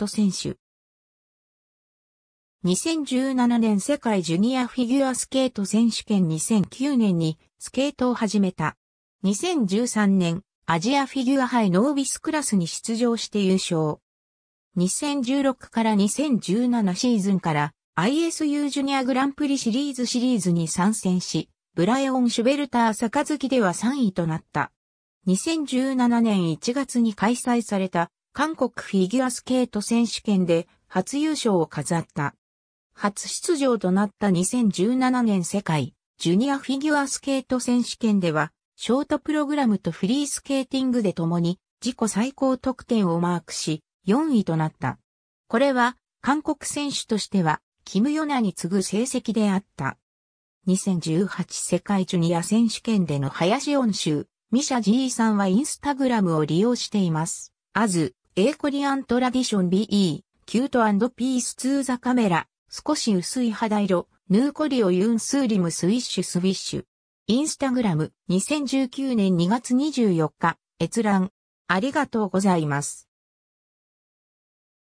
ト選手。2017年世界ジュニアフィギュアスケート選手権2009年にスケートを始めた。2013年アジアフィギュア杯ノービスクラスに出場して優勝。2016から2017シーズンから ISU ジュニアグランプリシリーズシリーズに参戦し、ブライオン・シュベルター・坂月では3位となった。2017年1月に開催された韓国フィギュアスケート選手権で初優勝を飾った。初出場となった2017年世界ジュニアフィギュアスケート選手権では、ショートプログラムとフリースケーティングで共に自己最高得点をマークし、4位となった。これは、韓国選手としては、キム・ヨナに次ぐ成績であった。2018世界ジュニア選手権での林恩州、ミシャ・ジーさんはインスタグラムを利用しています。アズ、エイコリアントラディション BE、キュートピースーザカメラ、少し薄い肌色、ヌーコリオユンスーリムスウィッシュスウィッシュ。インスタグラム2019年2月24日、閲覧。ありがとうございます。